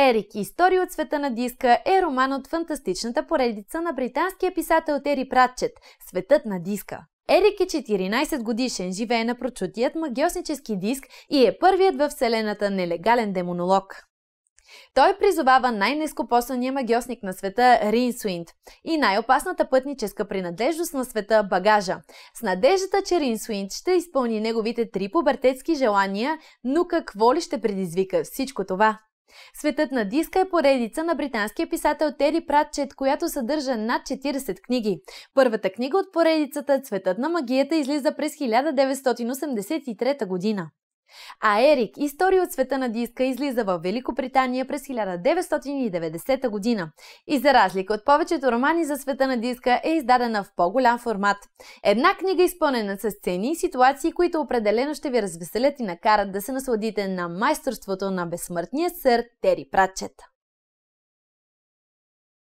Ерик Истории от света на диска е роман от фантастичната поредица на британския писател Тери Пратчет «Светът на диска». Ерик е 14 годишен, живее на прочутият магиоснически диск и е първият във вселената нелегален демонолог. Той призовава най-нескопосания магиосник на света Ринсуинд и най-опасната пътническа принадлежност на света багажа, с надеждата, че Ринсуинд ще изпълни неговите три пубертетски желания, но какво ли ще предизвика всичко това? Светът на диска е поредица на британския писател Тери Пратчет, която съдържа над 40 книги. Първата книга от поредицата Цветът на магията излиза през 1983 година. А Ерик, история от света на диска, излиза в Великобритания през 1990 година. И за разлика от повечето романи за света на диска е издадена в по-голям формат. Една книга изпълнена с цени и ситуации, които определено ще ви развеселят и накарат да се насладите на майсторството на безсмъртния сър Тери Пратчет.